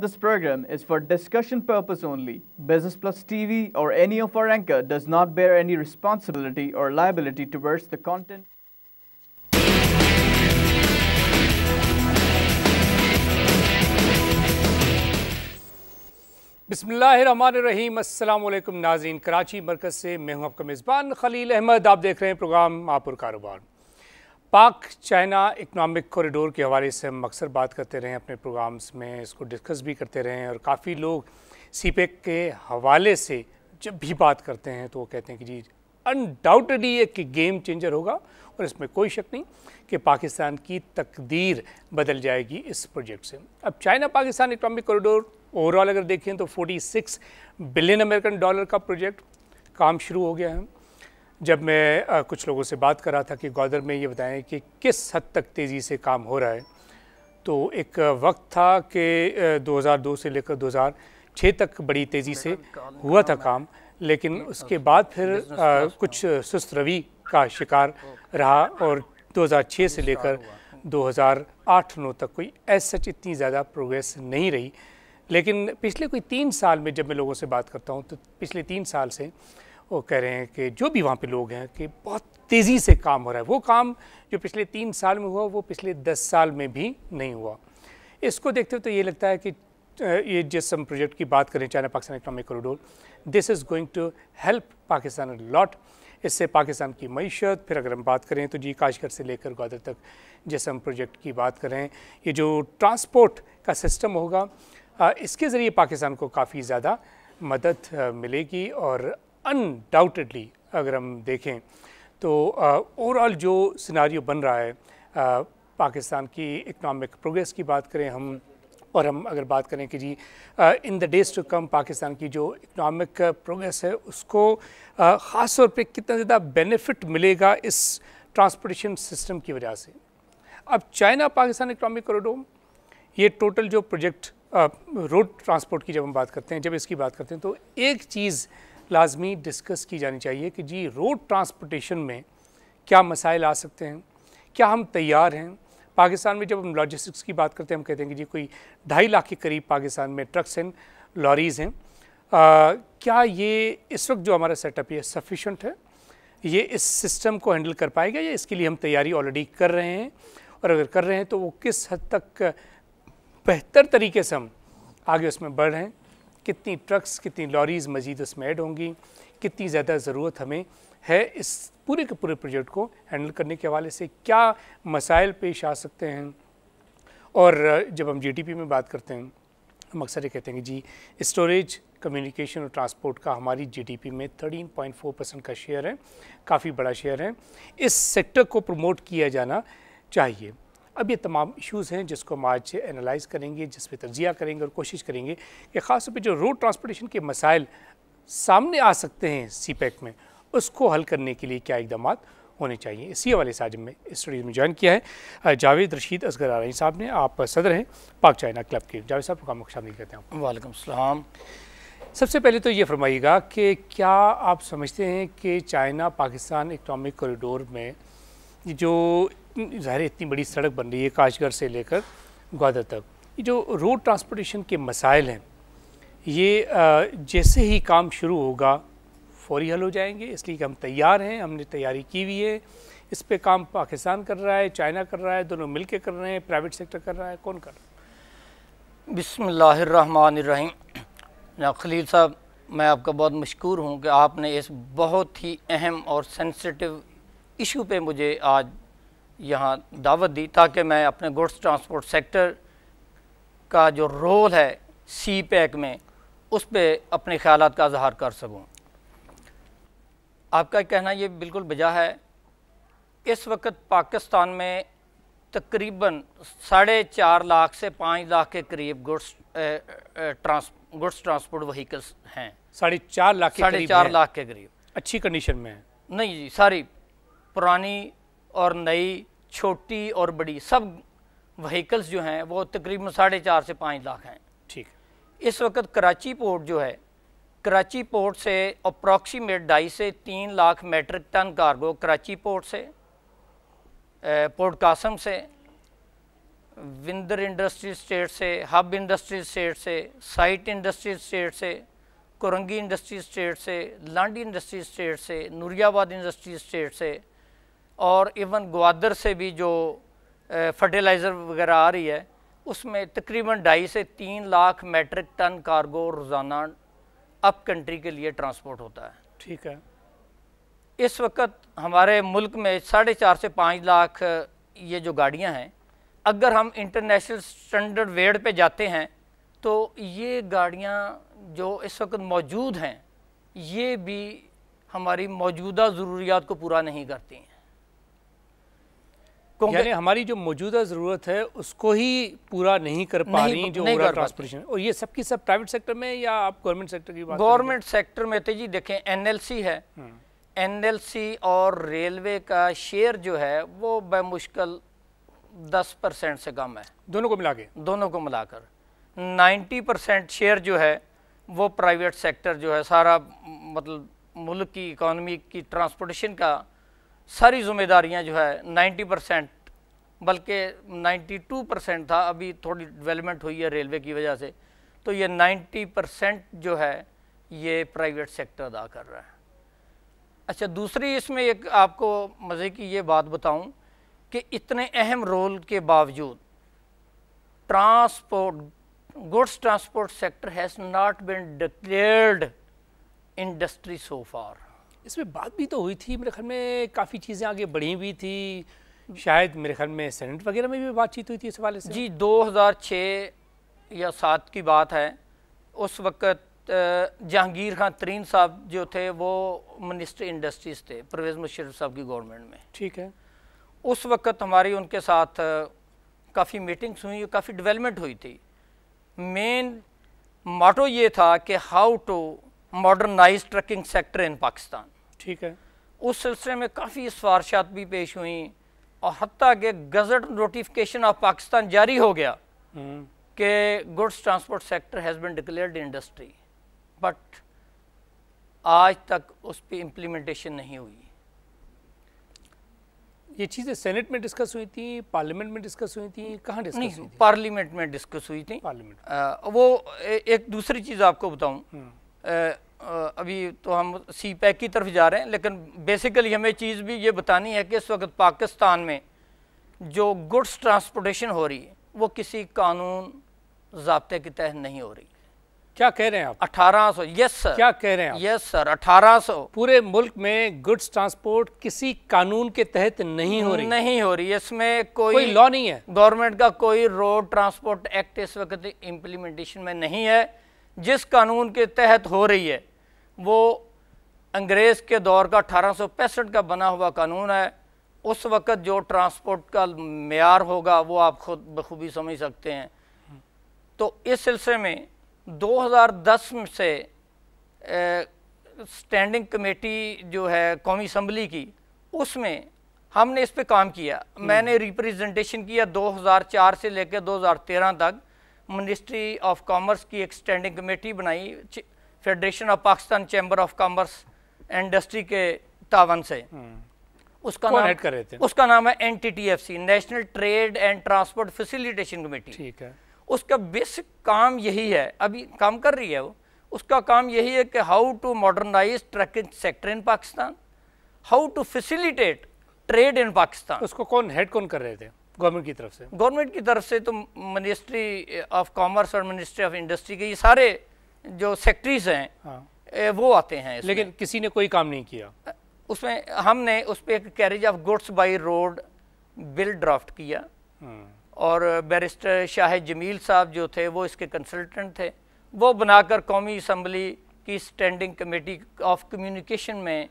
This program is for discussion purpose only. Business Plus TV or any of our anchor does not bear any responsibility or liability towards the content. बसमीम अल्लाम नाजीन कराची मरकज़ से मैं हूं आपका मेज़बान खलील अहमद आप देख रहे हैं प्रोग्राम आपुर कारोबार पाक चाइना इकनॉमिक कॉरिडोर के हवाले से हम अक्सर बात करते रहे अपने प्रोग्राम्स में इसको डिस्कस भी करते रहे और काफ़ी लोग सी के हवाले से जब भी बात करते हैं तो वो कहते हैं कि जी अनडाउटली एक गेम चेंजर होगा और इसमें कोई शक नहीं कि पाकिस्तान की तकदीर बदल जाएगी इस प्रोजेक्ट से अब China Pakistan economic corridor overall अगर देखें तो 46 बिलियन अमेरिकन डॉलर का प्रोजेक्ट काम शुरू हो गया है जब मैं कुछ लोगों से बात कर रहा था कि ग्वादर में ये बताएं कि किस हद तक तेज़ी से काम हो रहा है तो एक वक्त था कि 2002 से लेकर 2006 तक बड़ी तेज़ी से हुआ था काम लेकिन उसके बाद फिर कुछ सुस्त रवि का शिकार रहा और 2006 से लेकर 2008 नौ तक कोई ऐसा सच इतनी ज़्यादा प्रोग्रेस नहीं रही लेकिन पिछले कोई तीन साल में जब मैं लोगों से बात करता हूँ तो पिछले तीन साल से वो कह रहे हैं कि जो भी वहाँ पे लोग हैं कि बहुत तेज़ी से काम हो रहा है वो काम जो पिछले तीन साल में हुआ वो पिछले दस साल में भी नहीं हुआ इसको देखते हुए तो ये लगता है कि ये जिस हम प्रोजेक्ट की बात करें China Pakistan economic corridor this is going to help Pakistan lot इससे पाकिस्तान की मीशत फिर अगर हम बात करें तो जी काशगर से लेकर ग्वादर तक जैसे हम प्रोजेक्ट की बात करें ये जो ट्रांसपोर्ट का सिस्टम होगा इसके ज़रिए पाकिस्तान को काफ़ी ज़्यादा मदद मिलेगी और अनडाउटेडली अगर हम देखें तो ओवरऑल जो सिनारियो बन रहा है आ, पाकिस्तान की इकनॉमिक प्रोग्रेस की बात करें हम और हम अगर बात करें कि जी in the days to come Pakistan की जो इकनॉमिक प्रोग्रेस है उसको ख़ास तौर पे कितना ज़्यादा बेनिफिट मिलेगा इस ट्रांसपोर्टेशन सिस्टम की वजह से अब चाइना पाकिस्तान इकनॉमिक कॉरिडोर ये टोटल जो प्रोजेक्ट रोड ट्रांसपोर्ट की जब हम बात करते हैं जब इसकी बात करते हैं तो एक चीज़ लाजमी डिस्कस की जानी चाहिए कि जी रोड ट्रांसपोर्टेशन में क्या मसाइल आ सकते हैं क्या हम तैयार हैं पाकिस्तान में जब हम लॉजिस्टिक्स की बात करते हैं हम कहते हैं कि जी कोई ढाई लाख के करीब पाकिस्तान में ट्रक्स एंड लॉरीज़ हैं आ, क्या ये इस वक्त जो हमारा सेटअप है सफिशेंट है ये इस सिस्टम को हैंडल कर पाएगा या इसके लिए हम तैयारी ऑलरेडी कर रहे हैं और अगर कर रहे हैं तो वो किस हद तक बेहतर तरीके से हम आगे उसमें बढ़ रहे हैं कितनी ट्रक्स कितनी लॉरीज मज़ीद उसमें ऐड होंगी कितनी ज़्यादा ज़रूरत हमें है इस पूरे के पूरे प्रोजेक्ट को हैंडल करने के हवाले से क्या मसाइल पेश आ सकते हैं और जब हम जीडीपी में बात करते हैं हम अक्सर ये कहते हैं कि जी स्टोरेज कम्युनिकेशन और ट्रांसपोर्ट का हमारी जीडीपी में 13.4 परसेंट का शेयर है काफ़ी बड़ा शेयर है इस सेक्टर को प्रमोट किया जाना चाहिए अब ये तमाम इश्यूज़ हैं जिसको हम आज एनालाइज करेंगे जिस पर तजिया करेंगे और कोशिश करेंगे कि ख़ासतौर पर जो रोड ट्रांसपोर्टेशन के मसाइल सामने आ सकते हैं सी पैक e में उसको हल करने के लिए क्या इकदाम होने चाहिए इसी हवाले से आज हमें स्टूडियो में ज्वाइन किया है जावेद रशीद असगर आरानी साहब ने आप सदर हैं पाक चाइना क्लब के जावेद साहब का मुख्य शामिल करते हैं वालेकुम सलाम सबसे पहले तो ये फरमाइएगा कि क्या आप समझते हैं कि चाइना पाकिस्तान इकनॉमिक कॉरिडोर में जो ज़ाहिर इतनी बड़ी सड़क बन रही है काशगढ़ से लेकर ग्वादर तक ये जो रोड ट्रांसपोर्टेशन के मसाइल हैं ये जैसे ही काम शुरू होगा फौरी हल हो जाएंगे इसलिए कि हम तैयार हैं हमने तैयारी की हुई है इस पे काम पाकिस्तान कर रहा है चाइना कर रहा है दोनों मिल के कर रहे हैं प्राइवेट सेक्टर कर रहा है कौन कर रहा है बिसमीम खलील साहब मैं आपका बहुत मशहूर हूँ कि आपने इस बहुत ही अहम और सेंसिटिव इशू पे मुझे आज यहाँ दावत दी ताकि मैं अपने गुड्स ट्रांसपोर्ट सेक्टर का जो रोल है सी पैक e में उस पर अपने ख्याल का इजहार कर सकूँ आपका कहना ये बिल्कुल बजा है इस वक्त पाकिस्तान में तकरीबन साढ़े चार लाख से पाँच लाख के करीब goods trans goods transport vehicles हैं साढ़े चार लाख साढ़े चार लाख के करीब अच्छी कंडीशन में है नहीं जी सारी पुरानी और नई छोटी और बड़ी सब वहीकल्स जो हैं वो तकरीबन साढ़े चार से पाँच लाख हैं ठीक इस वक्त कराची पोर्ट जो है कराची पोर्ट से अप्रॉक्सीमेट ढाई से तीन lakh metric ton cargo Karachi port से पोर्ट कासम से विंदर इंडस्ट्री स्टेट से हब इंडस्ट्री स्टेट से साइट इंडस्ट्री स्टेट से कोरंगी इंडस्ट्री स्टेट से लांडी इंडस्ट्री स्टेट से नूरियाबाद इंडस्ट्री स्टेट से और इवन ग्वादर से भी जो फर्टिलाइज़र वगैरह आ रही है उसमें तकरीबन ढाई से तीन लाख मेट्रिक टन कार्गो रोज़ाना अप कंट्री के लिए ट्रांसपोर्ट होता है ठीक है इस वक्त हमारे मुल्क में साढ़े चार से पाँच लाख ये जो गाड़ियां हैं अगर हम इंटरनेशनल स्टैंडर्ड वेड पे जाते हैं तो ये गाड़ियां जो इस वक्त मौजूद हैं ये भी हमारी मौजूदा ज़रूरियात को पूरा नहीं करती हैं यानी हमारी जो मौजूदा ज़रूरत है उसको ही पूरा नहीं कर पा रही जो ट्रांसपोर्टेशन और ये सब की सब प्राइवेट सेक्टर में या आप गवर्नमेंट सेक्टर की बात गवर्नमेंट सेक्टर में तो जी देखें एनएलसी है एनएलसी हम्म। और रेलवे का शेयर जो है वो बेमुश्किल दस परसेंट से कम है दोनों को मिला के दोनों को मिलाकर नाइन्टी परसेंट शेयर जो है वो प्राइवेट सेक्टर जो है सारा मतलब मुल्क की इकोनॉमी की ट्रांसपोर्टेशन का सारी जिम्मेदारियां जो है 90 परसेंट बल्कि 92 परसेंट था अभी थोड़ी डेवलपमेंट हुई है रेलवे की वजह से तो ये 90 परसेंट जो है ये प्राइवेट सेक्टर अदा कर रहा है अच्छा दूसरी इसमें एक आपको मज़े की ये बात बताऊं कि इतने अहम रोल के बावजूद transport goods transport sector has not been declared industry so far इसमें बात भी तो हुई थी मेरे ख्याल में काफ़ी चीज़ें आगे बढ़ी हुई थी शायद मेरे ख्याल में सेनेट वगैरह में भी बातचीत हुई थी इस हवाले से जी 2006 या सात की बात है उस वक्त जहांगीर खान तरीन साहब जो थे वो मिनिस्टर इंडस्ट्रीज थे परवेज़ मुशरफ साहब की गवर्नमेंट में ठीक है उस वक्त हमारी उनके साथ काफ़ी मीटिंग्स हुई काफ़ी डिवेलपमेंट हुई थी मेन माटो ये था कि how to modernize trucking sector in Pakistan ठीक है उस सिलसिले में काफ़ी सिफारशात भी पेश हुई और हती के गजट नोटिफिकेशन ऑफ पाकिस्तान जारी हो गया हम्म। कि goods transport sector has been declared industry but आज तक उस पर इम्प्लीमेंटेशन नहीं हुई ये चीज़ें सेनेट में डिस्कस हुई थी पार्लियामेंट में डिस्कस हुई थी कहाँ डिस्कस नहीं, हुई थी पार्लियामेंट में डिस्कस हुई थी पार्लियामेंट वो ए, एक दूसरी चीज़ आपको बताऊँ हम्म। अभी तो हम सी पैक की तरफ जा रहे हैं लेकिन बेसिकली हमें चीज़ भी ये बतानी है कि इस वक्त पाकिस्तान में जो गुड्स ट्रांसपोर्टेशन हो रही है वो किसी कानून जबते के तहत नहीं हो रही क्या कह रहे हैं आप अठारह सौ यस सर क्या कह रहे हैं आप? यस सर अठारह सौ पूरे मुल्क में गुड्स ट्रांसपोर्ट किसी कानून के तहत नहीं हो रही नहीं हो रही इसमें कोई, कोई लॉ नहीं है गवर्नमेंट का कोई रोड ट्रांसपोर्ट एक्ट इस वक्त इम्प्लीमेंटेशन में नहीं है जिस कानून के तहत हो रही है वो अंग्रेज़ के दौर का अठारह का बना हुआ कानून है उस वक़्त जो ट्रांसपोर्ट का मैार होगा वो आप खुद बखूबी समझ सकते हैं तो इस सिलसिले में 2010 से स्टैंडिंग कमेटी जो है कौमी असम्बली की उसमें हमने इस पर काम किया हम्म। मैंने रिप्रेजेंटेशन किया 2004 से लेकर 2013 तक मिनिस्ट्री ऑफ कॉमर्स की एक स्टैंडिंग कमेटी बनाई federation of Pakistan chamber of commerce industry के तावन से हम्म। उसका नाम कर रहे थे उसका नाम है an national trade and transport facilitation committee ठीक है उसका बेसिक काम यही है अभी काम कर रही है वो उसका काम यही है कि how to modernize trucking sector in Pakistan how to facilitate trade in Pakistan उसको कौन हेड कौन कर रहे थे गवर्नमेंट की तरफ से गवर्नमेंट की तरफ से तो मिनिस्ट्री ऑफ कॉमर्स और मिनिस्ट्री ऑफ इंडस्ट्री के ये सारे जो सेक्ट्रीज हैं हाँ। वो आते हैं लेकिन किसी ने कोई काम नहीं किया उसमें हमने उस पर एक carriage of goods by road bill draft किया हाँ। और बैरिस्टर शाह जमील साहब जो थे वो इसके कंसल्टेंट थे वो बनाकर कौमी असम्बली की स्टैंडिंग कमेटी ऑफ कम्युनिकेशन में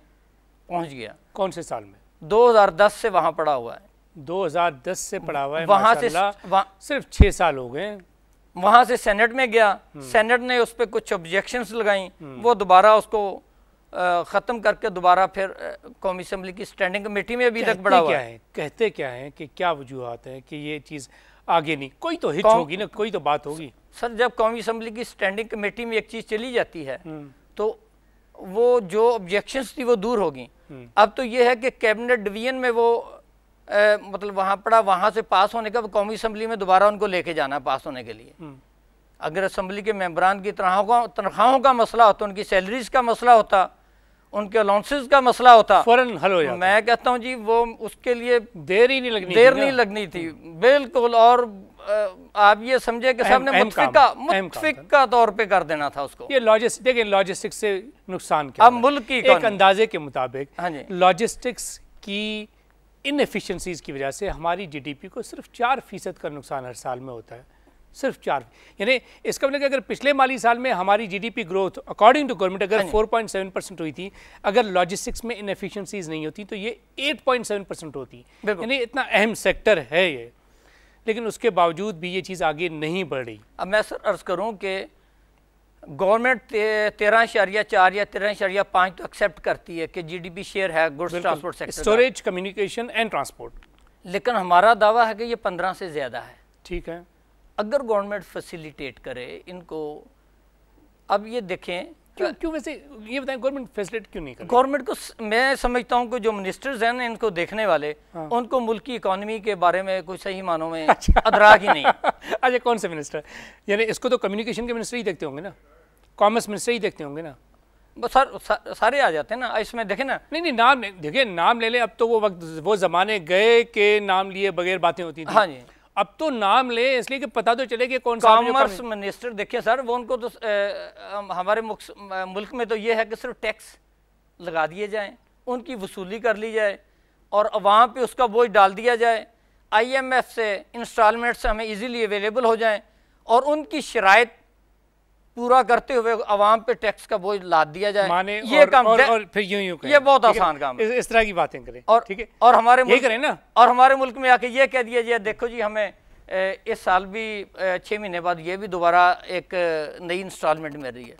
पहुंच गया कौन से साल में 2010 से वहाँ पड़ा हुआ है 2010 से पढ़ा हुआ है वहाँ से वहाँ सिर्फ छः साल हो गए वहाँ से सेनेट में गया हम्म। सेनेट ने उस पर कुछ ऑब्जेक्शंस लगाई हम्म। वो दोबारा उसको ख़त्म करके दोबारा फिर कौमी असम्बली की स्टैंडिंग कमेटी में अभी तक बढ़ा हुआ है कहते क्या है कि क्या वजूहत है कि ये चीज़ आगे नहीं कोई तो हिट होगी ना कोई तो बात होगी सर जब कौमी असम्बली की स्टैंडिंग कमेटी में एक चीज़ चली जाती है हम्म। तो वो जो ऑब्जेक्शंस थी वो दूर होगी अब तो ये है कि कैबिनेट डिवीजन में वो मतलब वहाँ पड़ा वहाँ से पास होने का कौमी असम्बली में दोबारा उनको लेके जाना पास होने के लिए हम्म। अगर असम्बली के मेम्बरान की तनख्वाहों तनख्वाहों का मसला होता उनकी सैलरीज का मसला होता उनके अलाउंसेज का मसला होता फौरन हल हो जाता मैं कहता हूँ जी वो उसके लिए देर ही नहीं लगनी देर नहीं लगनी थी बिल्कुल और आप ये समझे कि सबने ने तौर पे कर देना था उसको ये लॉजिस्टिक देखिए लॉजिस्टिक्स से नुकसान क्या अब मुल्क की एक अंदाजे के मुताबिक लॉजिस्टिक्स हाँ की इनफिशेंसीज़ की वजह से हमारी जीडीपी को सिर्फ चार फ़ीसद का नुकसान हर साल में होता है सिर्फ चार यानी इसका मतलब कि अगर पिछले माली साल में हमारी GDP growth according to government अगर 4.7 हाँ परसेंट हुई थी अगर लॉजिस्टिक्स में इनफिशिएंसीज नहीं होती तो ये 8.7 परसेंट होती यानी इतना अहम सेक्टर है ये लेकिन उसके बावजूद भी ये चीज़ आगे नहीं बढ़ रही अब मैं सर अर्ज़ करूँ कि गवर्नमेंट तेरह शरिया चार या तेरह शरिया पाँच तो एक्सेप्ट करती है कि जीडीपी शेयर है goods transport sector storage communication and transport लेकिन हमारा दावा है कि ये पंद्रह से ज़्यादा है ठीक है अगर गवर्नमेंट फैसिलिटेट करे इनको अब ये देखें क्यों क्यों वैसे ये बताएं गवर्नमेंट फैसिलेट क्यों नहीं कर गवर्नमेंट को मैं समझता हूँ कि जो मिनिस्टर्स हैं इनको देखने वाले हाँ। उनको मुल्क की इकोनॉमी के बारे में कोई सही मानों में अच्छा। अदराक ही नहीं अच्छा कौन से मिनिस्टर यानी इसको तो कम्युनिकेशन के मिनिस्टर ही देखते होंगे ना कॉमर्स मिनिस्टर ही देखते होंगे ना बस सर सा, सारे आ जाते हैं ना इसमें देखें ना नहीं नहीं नाम देखिए नाम ले लें अब तो वो वक्त वो ज़माने गए के नाम लिए बगैर बातें होती थी हाँ जी अब तो नाम ले इसलिए कि पता तो चले कि कौन सा कॉमर्स मिनिस्टर देखिए सर वो उनको तो हमारे मुल्क में तो ये है कि सिर्फ टैक्स लगा दिए जाएं उनकी वसूली कर ली जाए और अवाम पे उसका बोझ डाल दिया जाए आईएमएफ से इंस्टॉलमेंट्स हमें इजीली अवेलेबल हो जाएं और उनकी शराइत पूरा करते हुए अवाम पे टैक्स का बोझ लाद दिया जाए माने ये और, काम और, और फिर यूं यूं ये बहुत आसान काम है इस, इस तरह की बातें करें और ठीक है और हमारे मुल्क करें ना और हमारे मुल्क में आके ये कह दिया जाए देखो जी हमें इस साल भी छः महीने बाद ये भी दोबारा एक नई इंस्टॉलमेंट मिल रही है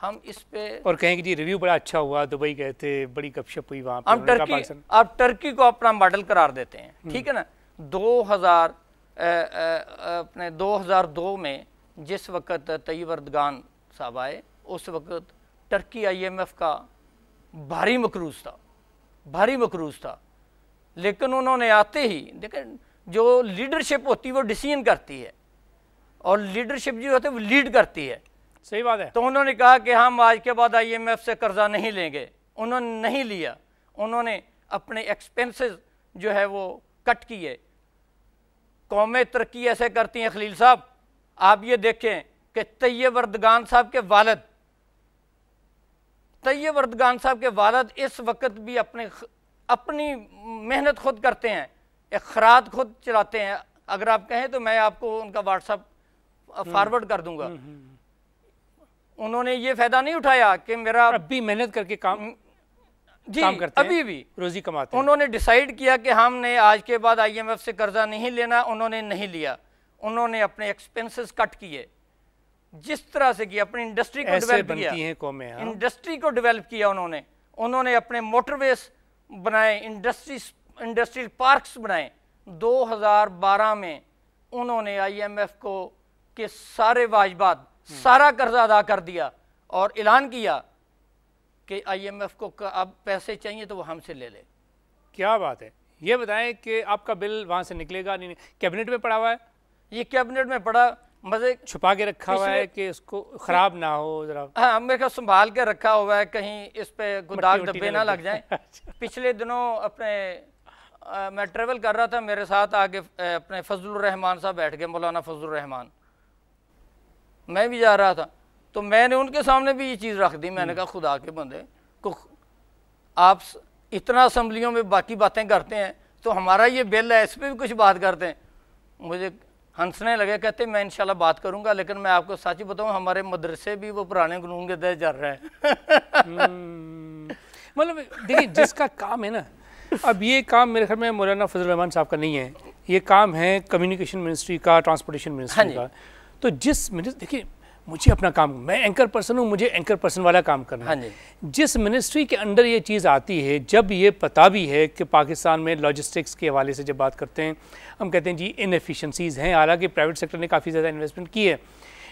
हम इस पे और कहेंगे जी रिव्यू बड़ा अच्छा हुआ दुबई गए थे बड़ी गपशप हुई वहाँ हम टर्की आप टर्की को अपना मॉडल करार देते हैं हम्म। ठीक है ना दो अपने दो में जिस वक़्त तयब अर्दगान साहब आए उस वक़्त टर्की आईएमएफ का भारी मकरूज था भारी मकरूज था लेकिन उन्होंने आते ही देखें जो लीडरशिप होती है वो डिसीजन करती है और लीडरशिप जो होती है वो लीड करती है सही बात है तो उन्होंने कहा कि हम आज के बाद आईएमएफ से कर्जा नहीं लेंगे उन्होंने नहीं लिया उन्होंने अपने एक्सपेंसेस जो है वो कट किए कौमें तरक्की ऐसे करती हैं खलील साहब आप ये देखें कि तैयब वर्दगान साहब के वालद तैयब वर्दगान साहब के वालद इस वक्त भी अपने अपनी मेहनत खुद करते हैं अखराज खुद चलाते हैं अगर आप कहें तो मैं आपको उनका व्हाट्सअप हम्म। फॉरवर्ड कर दूंगा हम्म, हम्म, उन्होंने ये फायदा नहीं उठाया कि मेरा अभी मेहनत करके काम जी काम करते अभी हैं, भी रोजी कमाते उन्होंने डिसाइड किया कि हमने आज के बाद आईएमएफ से कर्जा नहीं लेना उन्होंने नहीं लिया उन्होंने अपने एक्सपेंसेस कट किए जिस तरह से किया अपनी इंडस्ट्री हाँ। को डेवलप किया इंडस्ट्री को डेवलप किया उन्होंने उन्होंने अपने मोटरवेज बनाए इंडस्ट्री इंडस्ट्रियल पार्क्स बनाए 2012 में उन्होंने आईएमएफ को के सारे वाजबात हम्म। सारा कर्जा अदा कर दिया और ऐलान किया कि आईएमएफ को अब पैसे चाहिए तो वो हमसे ले ले क्या बात है ये बताएं कि आपका बिल वहाँ से निकलेगा नहीं। कैबिनेट में पड़ा हुआ है ये कैबिनेट में बड़ा मजे छुपा के रखा हुआ है कि इसको खराब ना हो जरा हाँ, हाँ मेरे ख्याल संभाल के रखा हुआ है कहीं इस पे गुदाग डब्बे ना लग जाए अच्छा। पिछले दिनों अपने आ, मैं ट्रेवल कर रहा था मेरे साथ आगे अपने फजल रहमान साहब बैठ गए मौलाना फजल रहमान मैं भी जा रहा था तो मैंने उनके सामने भी ये चीज़ रख दी मैंने हम्म। कहा खुदा के बंदे को आप इतना असम्बलियों में बाकी बातें करते हैं तो हमारा ये बिल है इस पर भी कुछ बात करते हैं मुझे हंसने लगे कहते मैं इंशाल्लाह बात करूंगा लेकिन मैं आपको सच बताऊं हमारे मदरसे भी वो पुराने गुनून के तहत चल रहे हैं हम्म। मतलब देखिए जिसका काम है ना अब ये काम मेरे ख्याल में मौलाना फजल रहमान साहब का नहीं है ये काम है कम्युनिकेशन मिनिस्ट्री का ट्रांसपोर्टेशन हाँ मिनिस्ट्री का तो जिस मिनिस्ट्री देखिए मुझे अपना काम मैं एंकर पर्सन हूँ मुझे एंकर पर्सन वाला काम करना हाँ है जिस मिनिस्ट्री के अंडर ये चीज़ आती है जब ये पता भी है कि पाकिस्तान में लॉजिस्टिक्स के हवाले से जब बात करते हैं हम कहते हैं जी इनएफिशेंसीज़ हैं हालांकि प्राइवेट सेक्टर ने काफ़ी ज़्यादा इन्वेस्टमेंट की है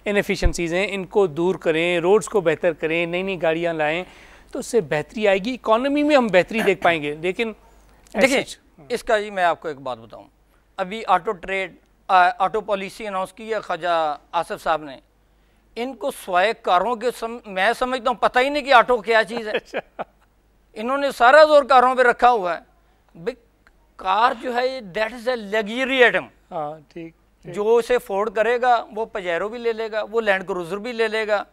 इनफिशेंसीज़ हैं इनको दूर करें रोड्स को बेहतर करें नई नई गाड़ियाँ लाएँ तो उससे बेहतरी आएगी इकॉनमी में हम बेहतरी देख पाएंगे लेकिन देखिए हम्म। इसका ही मैं आपको एक बात बताऊँ अभी auto trade auto policy announce की है ख्वाजा आसफ साहब ने इनको स्वाय कारों के सम, मैं समझता हूँ पता ही नहीं कि ऑटो क्या चीज़ है अच्छा। इन्होंने सारा जोर कारों पे रखा हुआ है भाई कार जो है that is a luxury item हाँ ठीक जो उसे फोर्ड करेगा वो पजैरो भी ले लेगा वो लैंड क्रूजर भी ले लेगा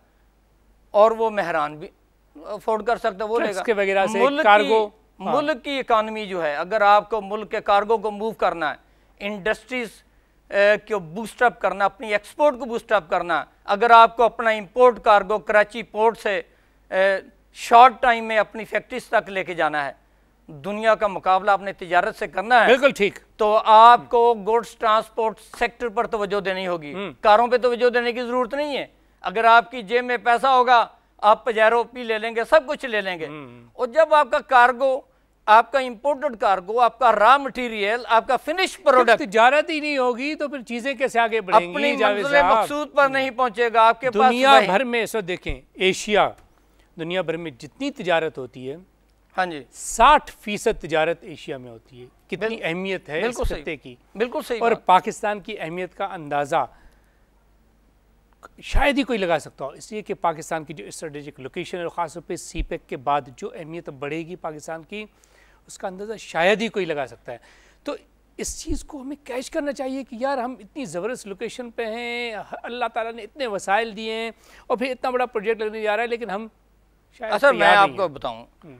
और वो मेहरान भी अफोर्ड कर सकता है वो अच्छा, लेगा वगैरह से मुल्क कार्गो की, हाँ। मुल्क की इकानमी जो है अगर आपको मुल्क के कार्गो को मूव करना है इंडस्ट्रीज को बूस्टअप करना अपनी एक्सपोर्ट को बूस्टअप करना अगर आपको अपना इम्पोर्ट कार्गो कराची पोर्ट से शॉर्ट टाइम में अपनी फैक्ट्रीज तक लेके जाना है दुनिया का मुकाबला अपने तजारत से करना है बिल्कुल ठीक तो आपको गुड्स ट्रांसपोर्ट सेक्टर पर तोज्जो देनी होगी हम्म। कारों पे तोज्जो देने की ज़रूरत नहीं है अगर आपकी जेब में पैसा होगा आप पजैरो पी ले लेंगे सब कुछ ले लेंगे हम्म। और जब आपका कार्गो आपका इंपोर्टेड कार्गो आपका रॉ मटेरियल आपका फिनिश प्रोडक्ट तजारत ही नहीं होगी तो फिर चीजें कैसे आगे बढ़ेंगी मकसूद पर नहीं पहुंचेगा आपके दुनिया पास भर में ऐसा देखें एशिया दुनिया भर में जितनी तजारत होती है हाँ जी साठ फीसद तजारत एशिया में होती है कितनी अहमियत है बिल्कुल सही की बिल्कुल सही और पाकिस्तान की अहमियत का अंदाज़ा शायद ही कोई लगा सकता हो इसलिए कि पाकिस्तान की जो स्ट्रेटेजिक लोकेशन है ख़ासतौर पर सी पैक e e के बाद जो अहमियत बढ़ेगी पाकिस्तान की उसका अंदाज़ा शायद ही कोई लगा सकता है तो इस चीज़ को हमें कैश करना चाहिए कि यार हम इतनी ज़बरदस्त लोकेशन पे हैं अल्लाह ताला ने इतने वसाइल दिए हैं और फिर इतना बड़ा प्रोजेक्ट लगने जा रहा है लेकिन हम असर अच्छा, मैं आपको बताऊं हम्म।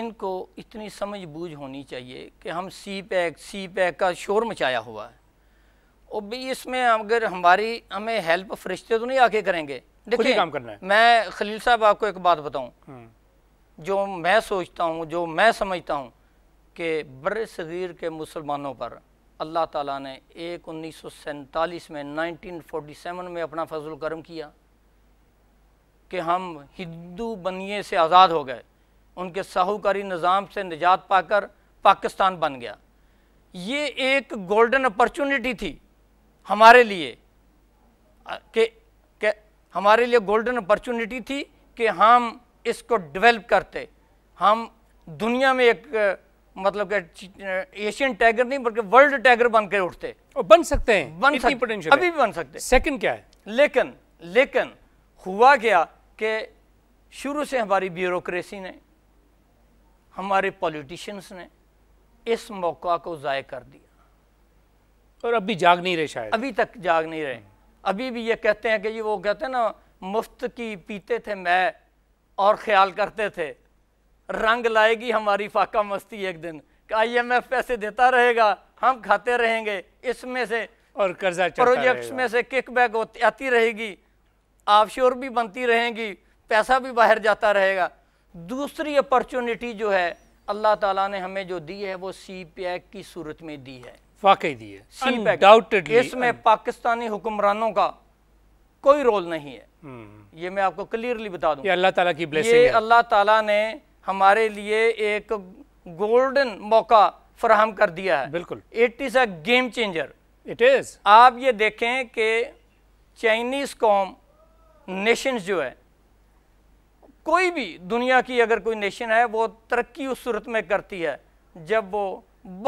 इनको इतनी समझ बूझ होनी चाहिए कि हम सी पैक सी पैक का शोर मचाया हुआ है और भी इसमें अगर हमारी हमें हेल्प फरिश्ते तो नहीं आके करेंगे देखिए काम करना है मैं खलील साहब आपको एक बात बताऊँ हम्म। जो मैं सोचता हूँ जो मैं समझता हूँ कि बर सग़ीर के मुसलमानों पर अल्लाह ताला ने एक उन्नीस सौ सैंतालीस में नाइनटीन फोटी सेवन में अपना फजल करम किया कि हम हिंदू बनिए से आज़ाद हो गए उनके साहूकारी निज़ाम से निजात पाकर पाकिस्तान बन गया ये एक गोल्डन अपॉर्चुनिटी थी हमारे लिए कि हमारे लिए गोल्डन अपॉर्चुनिटी थी कि हम इसको डेवलप करते हम दुनिया में एक मतलब कि एशियन टाइगर नहीं बल्कि वर्ल्ड टाइगर बन के उठते और बन सकते हैं बन सकते पोटेंशियल अभी भी बन सकते हैं सेकंड क्या है लेकिन लेकिन हुआ क्या कि शुरू से हमारी ब्यूरोक्रेसी ने हमारे पॉलिटिशियंस ने इस मौका को ज़ाय कर दिया और अभी जाग नहीं रहे शायद अभी तक जाग नहीं रहे अभी भी ये कहते हैं कि ये वो कहते हैं ना मुफ्त की पीते थे मैं और ख्याल करते थे रंग लाएगी हमारी फाका मस्ती एक दिन आई एम एफ पैसे देता रहेगा हम खाते रहेंगे इसमें से और कर्जा प्रोजेक्ट्स में से किक बैक होती आती रहेगी शोर भी बनती रहेगी पैसा भी बाहर जाता रहेगा दूसरी अपॉर्चुनिटी जो है अल्लाह ताला ने हमें जो दी है वो सी पैक की सूरत में दी है वाकई दी है सी पैक इसमें पाकिस्तानी हुक्मरानों का कोई रोल नहीं है हम्म। ये मैं आपको क्लियरली बता दूं ये अल्लाह ताला की ब्लेसिंग ये अल्लाह ताला ने हमारे लिए एक गोल्डन मौका फराहम कर दिया है बिल्कुल it is a game changer it is आप ये देखें कि चाइनीज़ कॉम नेशंस जो है कोई भी दुनिया की अगर कोई नेशन है वो तरक्की उस सूरत में करती है जब वो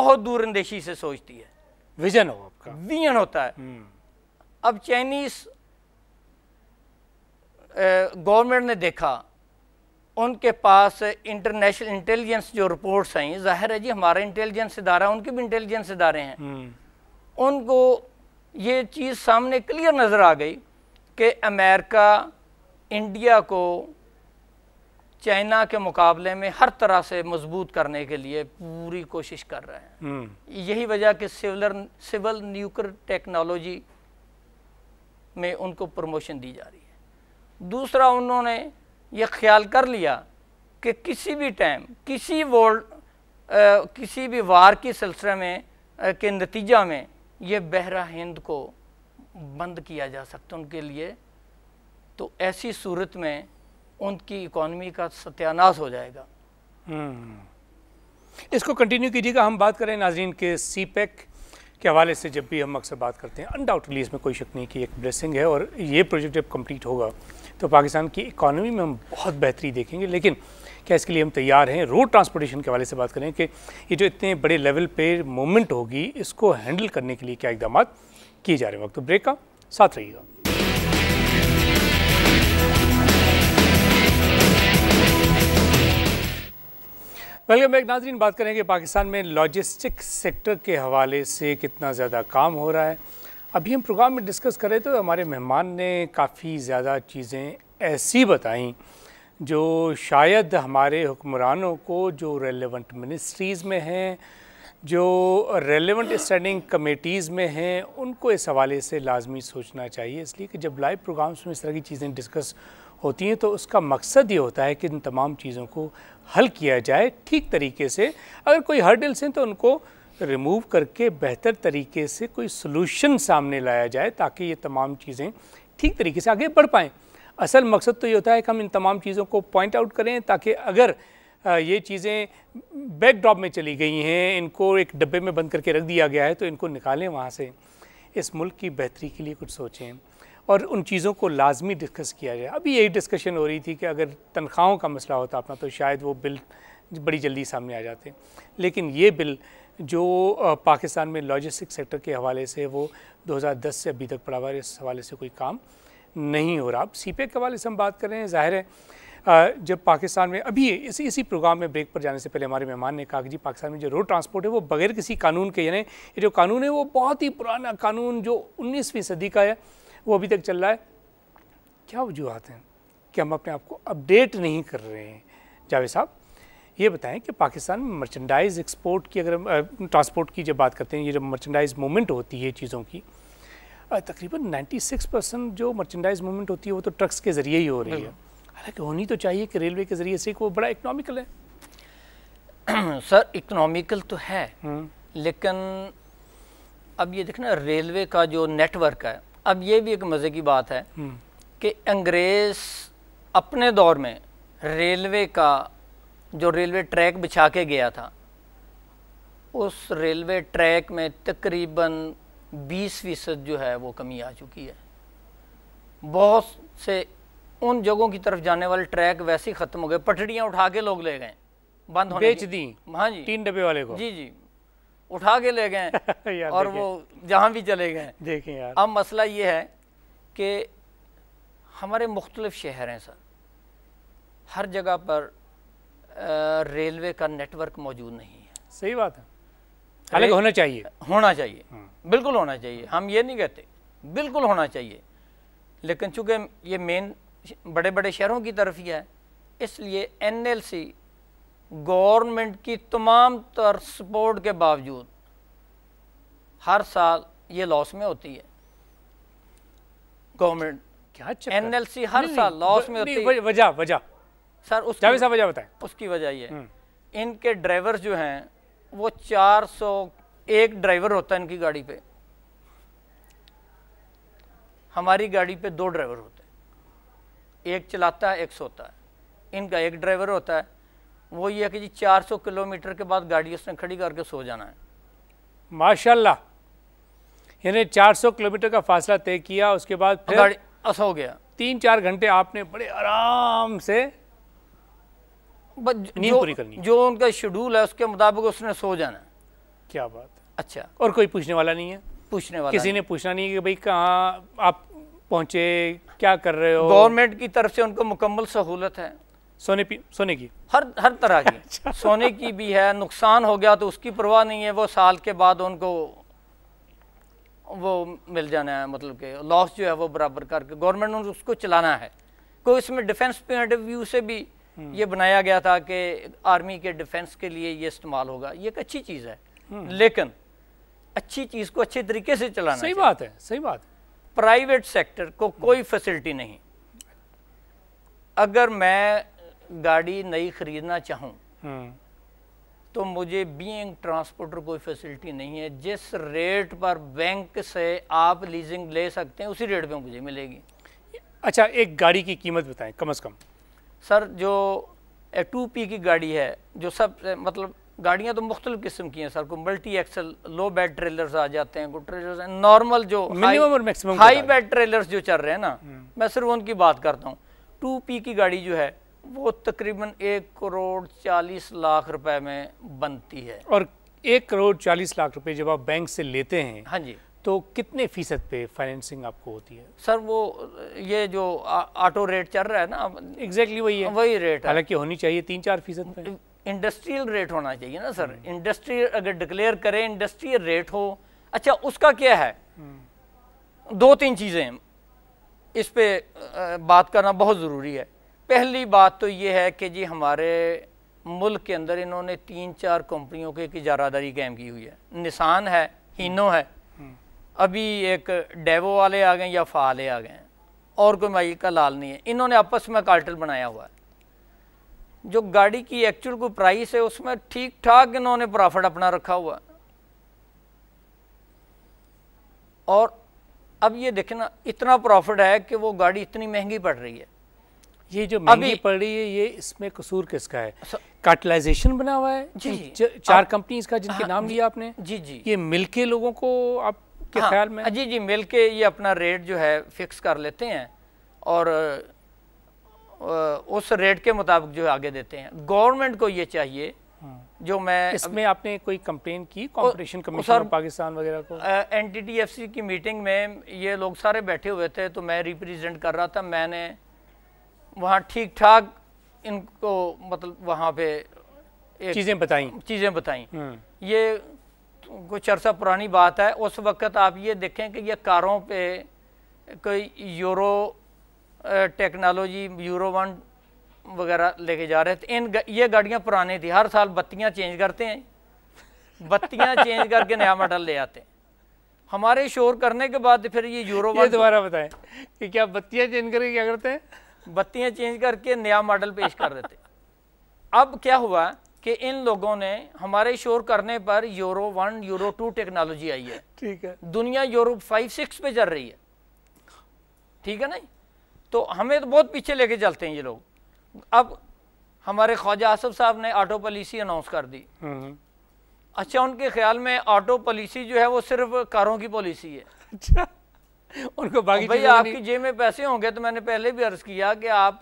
बहुत दूर अंदेशी से सोचती है विजन हो आपका विजन होता है हम्म। अब चाइनीज़ गवर्नमेंट ने देखा उनके पास इंटरनेशनल इंटेलिजेंस जो रिपोर्ट्स हैं जाहिर है जी हमारा इंटेलिजेंस इदारा उनके भी इंटेलिजेंस इदारे हैं हम्म। उनको ये चीज़ सामने क्लियर नज़र आ गई कि अमेरिका इंडिया को चाइना के मुकाबले में हर तरह से मजबूत करने के लिए पूरी कोशिश कर रहे हैं हम्म। यही वजह कि सिविलर सिविल न्यूक्लियर टेक्नोलॉजी में उनको प्रमोशन दी जा रही है दूसरा उन्होंने ये ख्याल कर लिया कि किसी भी टाइम किसी वोल्ड किसी भी वार की सिलसिले में आ, के नतीजा में ये बहरा हिंद को बंद किया जा सकता उनके लिए तो ऐसी सूरत में उनकी इकॉनमी का सत्यानाश हो जाएगा हम्म। इसको कंटिन्यू कीजिएगा हम बात करें नाजरीन के सी पैक e के हवाले से जब भी हम अक्सर बात करते हैं अनडाउटली इसमें कोई शक नहीं कि एक ब्लेसिंग है और ये प्रोजेक्ट जब कंप्लीट होगा तो पाकिस्तान की इकॉनमी में हम बहुत बेहतरी देखेंगे लेकिन क्या इसके लिए हम तैयार हैं रोड ट्रांसपोर्टेशन के हवाले से बात करें कि ये जो इतने बड़े लेवल पे मूवमेंट होगी इसको हैंडल करने के लिए क्या इकदाम किए जा रहे हैं वक्त ब्रेक का साथ रहिएगा वेलकम बैक नाजरीन बात करेंगे पाकिस्तान में लॉजिस्टिक सेक्टर के हवाले से कितना ज़्यादा काम हो रहा है अभी हम प्रोग्राम में डिस्कस कर रहे थे तो हमारे मेहमान ने काफ़ी ज़्यादा चीज़ें ऐसी बताई जो शायद हमारे हुक्मरानों को जो रेलेवेंट मिनिस्ट्रीज़ में हैं जो रेलेवेंट स्टैंडिंग कमेटीज़ में हैं उनको इस हवाले से लाजमी सोचना चाहिए इसलिए कि जब लाइव प्रोग्राम्स में इस तरह की चीज़ें डिस्कस होती हैं तो उसका मकसद ये होता है कि इन तमाम चीज़ों को हल किया जाए ठीक तरीके से अगर कोई हर्डल्स हैं तो उनको रिमूव करके बेहतर तरीके से कोई सोल्यूशन सामने लाया जाए ताकि ये तमाम चीज़ें ठीक तरीके से आगे बढ़ पाएँ असल मकसद तो ये होता है कि हम इन तमाम चीज़ों को पॉइंट आउट करें ताकि अगर ये चीज़ें बैकड्रॉप में चली गई हैं इनको एक डब्बे में बंद करके रख दिया गया है तो इनको निकालें वहाँ से इस मुल्क की बेहतरी के लिए कुछ सोचें और उन चीज़ों को लाजमी डिस्कस किया जाए अभी यही डिस्कशन हो रही थी कि अगर तनख्वाहों का मसला होता अपना तो शायद वो बिल बड़ी जल्दी सामने आ जाते लेकिन ये बिल जो पाकिस्तान में लॉजिस्टिक सेक्टर के हवाले से वो 2010 से अभी तक पड़ा हुआ है इस हवाले से कोई काम नहीं हो रहा अब सी के हवाले से हम बात कर रहे हैं ज़ाहिर है जब पाकिस्तान में अभी इसी इसी प्रोग्राम में ब्रेक पर जाने से पहले हमारे मेहमान ने कहा कि जी पाकिस्तान में जो रोड ट्रांसपोर्ट है वो बगैर किसी कानून के यानी ये जो कानून है वो बहुत ही पुराना कानून जो उन्नीसवीं सदी का है वो अभी तक चल रहा है क्या वजूहत हैं कि हम अपने आप को अपडेट नहीं कर रहे हैं जावेद साहब ये बताएं कि पाकिस्तान में मर्चेंडाइज एक्सपोर्ट की अगर ट्रांसपोर्ट की जब बात करते हैं ये जब मर्चेंडाइज मूवमेंट होती है चीज़ों की तकरीबन 96 परसेंट जो मर्चेंडाइज मूवमेंट होती है वो तो ट्रक्स के ज़रिए ही हो रही है हालांकि होनी तो चाहिए कि रेलवे के ज़रिए से वो बड़ा इकनॉमिकल है सर इकनॉमिकल तो है हम्म। लेकिन अब ये देखना रेलवे का जो नेटवर्क है अब ये भी एक मज़े की बात है हम्म। कि अंग्रेज़ अपने दौर में रेलवे का जो रेलवे ट्रैक बिछा के गया था उस रेलवे ट्रैक में तकरीबन 20 फीसद जो है वो कमी आ चुकी है बहुत से उन जगहों की तरफ जाने वाले ट्रैक वैसे ही ख़त्म हो गए पटड़ियाँ उठा के लोग ले गए बंद होने बेच दी हाँ जी तीन डब्बे वाले को जी जी उठा के ले गए और वो जहाँ भी चले गए देखें यार अब मसला ये है कि हमारे मुख्तलिफ शहर हैं सर हर जगह पर रेलवे का नेटवर्क मौजूद नहीं है सही बात है हालांकि होना चाहिए होना चाहिए हाँ। बिल्कुल होना चाहिए हम ये नहीं कहते बिल्कुल होना चाहिए लेकिन चूंकि ये मेन बड़े बड़े शहरों की तरफ ही है इसलिए एन एल सी गवर्नमेंट की तमाम तर सपोर्ट के बावजूद हर साल ये लॉस में होती है गवर्नमेंट क्या एन एल सी हर साल लॉस में होती है वजह वजह सर उसकी वजह बताएं उसकी वजह ये हम्म। इनके ड्राइवर जो हैं वो एक ड्राइवर होता है इनकी गाड़ी पे हमारी गाड़ी पे दो ड्राइवर होते हैं एक चलाता है एक सोता है इनका एक ड्राइवर होता है वो ये है कि जी 400 किलोमीटर के बाद गाड़ी उसने खड़ी करके सो जाना है माशाल्लाह यानी 400 किलोमीटर का फासला तय किया उसके बाद फिर गाड़ी सो गया तीन चार घंटे आपने बड़े आराम से पूरी करनी जो उनका शेड्यूल है उसके मुताबिक उसने सो जाना क्या बात अच्छा और कोई पूछने वाला नहीं है पूछने वाला किसी ने पूछना नहीं कि भाई कहाँ आप पहुँचे क्या कर रहे हो गवर्नमेंट की तरफ से उनको मुकम्मल सहूलत है सोने पी सोने की हर हर तरह की अच्छा। सोने की भी है नुकसान हो गया तो उसकी परवाह नहीं है वो साल के बाद उनको वो मिल जाना है मतलब के लॉस जो है वो बराबर करके गवर्नमेंट ने उसको चलाना है कोई इसमें डिफेंस पॉइंट ऑफ व्यू से भी ये बनाया गया था कि आर्मी के डिफेंस के लिए ये इस्तेमाल होगा ये एक अच्छी चीज़ है लेकिन अच्छी चीज़ को अच्छे तरीके से चलाना सही बात है सही बात प्राइवेट सेक्टर को कोई फैसिलिटी नहीं अगर मैं गाड़ी नई खरीदना चाहूँ हम्म। तो मुझे बीइंग ट्रांसपोर्टर कोई फैसिलिटी नहीं है जिस रेट पर बैंक से आप लीजिंग ले सकते हैं उसी रेट पे मुझे मिलेगी अच्छा एक गाड़ी की कीमत बताएं कम से कम सर जो टू पी की गाड़ी है जो सब मतलब गाड़ियाँ तो मुख्तलिफ किस्म की हैं सर को multi axle low bed trailer आ जाते हैं नॉर्मल जो मिनिमम और मैक्सिमम हाई बेड ट्रेलर जो चल रहे हैं ना हम्म। मैं सिर्फ उनकी बात करता हूँ टू पी की गाड़ी जो है वो तकरीबन एक करोड़ चालीस लाख रुपए में बनती है और एक करोड़ चालीस लाख रुपए जब आप बैंक से लेते हैं हाँ जी तो कितने फीसद पे फाइनेंसिंग आपको होती है सर वो ये जो ऑटो रेट चल रहा है ना एग्जैक्टली exactly वही है वही रेट हालांकि होनी चाहिए तीन चार फीसद पे इंडस्ट्रियल रेट होना चाहिए ना सर इंडस्ट्री हम्म। अगर डिक्लेयर करें इंडस्ट्रियल रेट हो अच्छा उसका क्या है हम्म। दो तीन चीज़ें इस पर बात करना बहुत ज़रूरी है पहली बात तो ये है कि जी हमारे मुल्क के अंदर इन्होंने तीन चार कंपनियों की जारादारी कैम की हुई है निशान है हीनो हम्म। है अभी एक डेवो वाले आ गए या फा वाले आ गए और कोई माई का लाल नहीं है इन्होंने आपस में कार्टल बनाया हुआ है जो गाड़ी की एक्चुअल को प्राइस है उसमें ठीक ठाक इन्होंने प्रॉफिट अपना रखा हुआ और अब ये देखना इतना प्रॉफिट है कि वो गाड़ी इतनी महंगी पड़ रही है ये जो महंगी पड़ रही है ये इसमें कसूर किसका है कार्टलाइजेशन बना हुआ है जी, जी चार कंपनीज का जिनके हाँ, नाम लिया आपने जी जी ये मिलके लोगों को आप के हाँ, ख्याल में जी जी मिल के ये अपना रेट जो है फिक्स कर लेते हैं और उस रेट के मुताबिक जो आगे देते हैं गवर्नमेंट को ये चाहिए हाँ। जो मैं इसमें आपने कोई कंप्लेन की कंपटीशन कमीशन पाकिस्तान वगैरह को एनटीटीएफसी की मीटिंग में ये लोग सारे बैठे हुए थे तो मैं रिप्रेजेंट कर रहा था मैंने वहाँ ठीक ठाक इनको मतलब वहाँ पे चीज़ें बताई चीज़ें बताई हाँ। ये कुछ चरसा पुरानी बात है उस वक़्त आप ये देखें कि ये कारों पे कोई यूरो टेक्नोलॉजी यूरो वन वगैरह लेके जा रहे थे इन ये गाड़ियाँ पुरानी थी हर साल बत्तियाँ चेंज करते हैं बत्तियाँ चेंज करके नया मॉडल ले आते हैं हमारे शोर करने के बाद फिर ये यूरो वन तो दोबारा बताएं कि क्या बत्तियाँ चेंज करके क्या करते हैं बत्तियाँ चेंज करके नया मॉडल पेश कर देते अब क्या हुआ कि इन लोगों ने हमारे शोर करने पर euro one euro two technology आई है ठीक है दुनिया यूरो फाइव सिक्स पे चल रही है ठीक है नहीं तो हमें तो बहुत पीछे लेके चलते हैं ये लोग अब हमारे ख्वाजा आसफ साहब ने ऑटो पॉलिसी अनाउंस कर दी हम्म, हम्म। अच्छा उनके ख्याल में ऑटो पॉलिसी जो है वो सिर्फ कारों की पॉलिसी है अच्छा उनको बाकी भाई आपकी जेब में पैसे होंगे तो मैंने पहले भी अर्ज किया कि आप